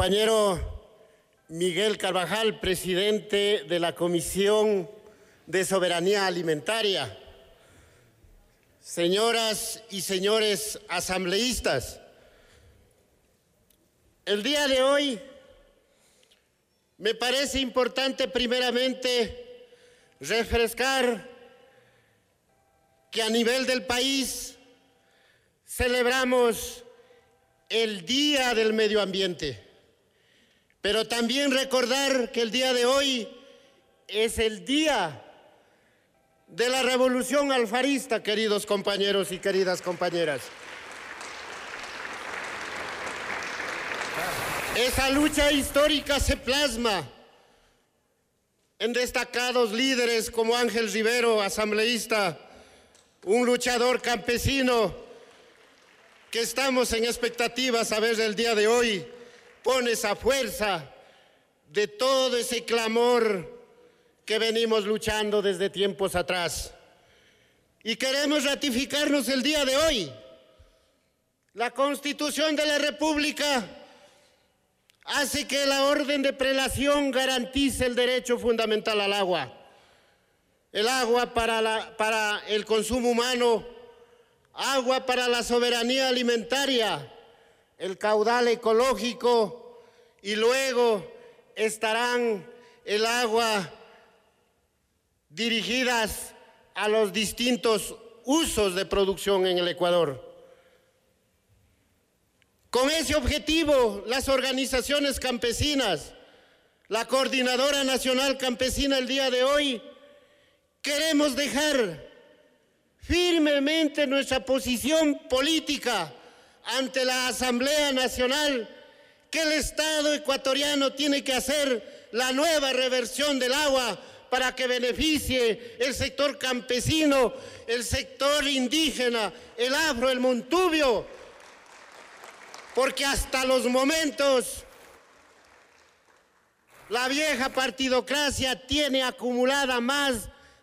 compañero Miguel Carvajal, presidente de la Comisión de Soberanía Alimentaria. Señoras y señores asambleístas, el día de hoy me parece importante primeramente refrescar que a nivel del país celebramos el Día del Medio Ambiente. Pero también recordar que el día de hoy es el día de la revolución alfarista, queridos compañeros y queridas compañeras. Esa lucha histórica se plasma en destacados líderes como Ángel Rivero, asambleísta, un luchador campesino, que estamos en expectativas a ver el día de hoy pones a fuerza de todo ese clamor que venimos luchando desde tiempos atrás. Y queremos ratificarnos el día de hoy. La Constitución de la República hace que la orden de prelación garantice el derecho fundamental al agua. El agua para, para el consumo humano, agua para la soberanía alimentaria, el caudal ecológico y luego estarán el agua dirigidas a los distintos usos de producción en el Ecuador. Con ese objetivo, las organizaciones campesinas, la Coordinadora Nacional Campesina el día de hoy, queremos dejar firmemente nuestra posición política ante la Asamblea Nacional que el Estado ecuatoriano tiene que hacer la nueva reversión del agua para que beneficie el sector campesino, el sector indígena, el afro, el montubio, porque hasta los momentos la vieja partidocracia tiene acumulada más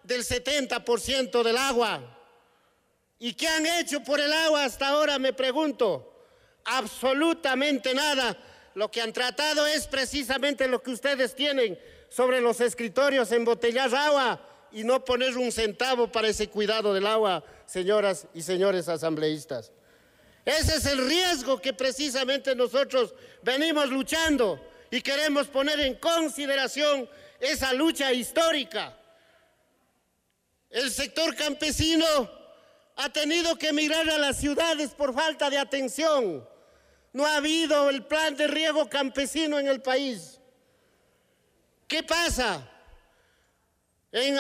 del 70% del agua. ¿Y qué han hecho por el agua hasta ahora? Me pregunto. Absolutamente nada. Lo que han tratado es precisamente lo que ustedes tienen sobre los escritorios, embotellar agua y no poner un centavo para ese cuidado del agua, señoras y señores asambleístas. Ese es el riesgo que precisamente nosotros venimos luchando y queremos poner en consideración esa lucha histórica. El sector campesino ha tenido que emigrar a las ciudades por falta de atención. No ha habido el plan de riego campesino en el país. ¿Qué pasa?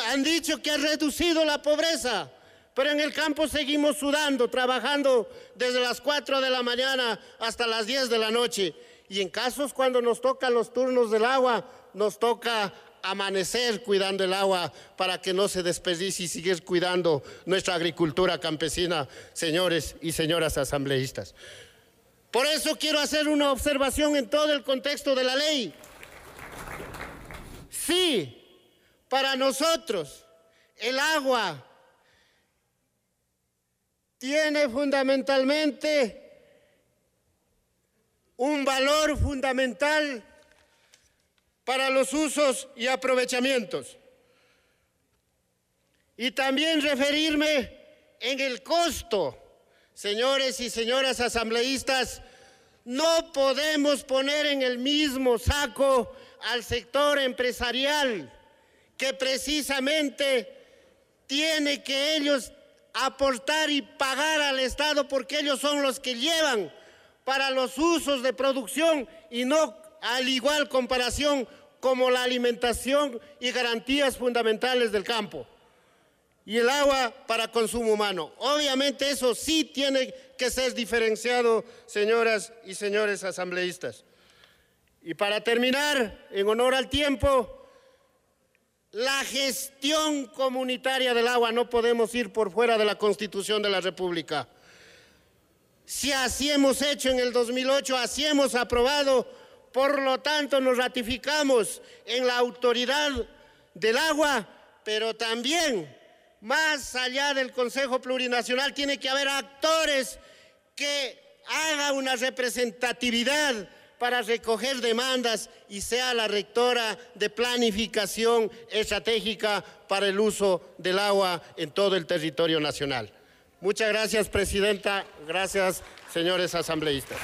han dicho que ha reducido la pobreza, pero en el campo seguimos sudando, trabajando desde las 4 de la mañana hasta las 10 de la noche. Y en casos cuando nos tocan los turnos del agua, nos toca amanecer cuidando el agua para que no se desperdicie y seguir cuidando nuestra agricultura campesina, señores y señoras asambleístas. Por eso quiero hacer una observación en todo el contexto de la ley. Sí, para nosotros el agua tiene fundamentalmente un valor fundamental para los usos y aprovechamientos. Y también referirme en el costo. Señores y señoras asambleístas, no podemos poner en el mismo saco al sector empresarial que precisamente tiene que ellos aportar y pagar al Estado porque ellos son los que llevan para los usos de producción y no al igual comparación como la alimentación y garantías fundamentales del campo y el agua para consumo humano. Obviamente eso sí tiene que ser diferenciado, señoras y señores asambleístas. Y para terminar, en honor al tiempo, la gestión comunitaria del agua no podemos ir por fuera de la Constitución de la República. Si así hemos hecho en el 2008, así hemos aprobado por lo tanto, nos ratificamos en la autoridad del agua, pero también, más allá del Consejo Plurinacional, tiene que haber actores que hagan una representatividad para recoger demandas y sea la rectora de planificación estratégica para el uso del agua en todo el territorio nacional. Muchas gracias, Presidenta. Gracias, señores asambleístas.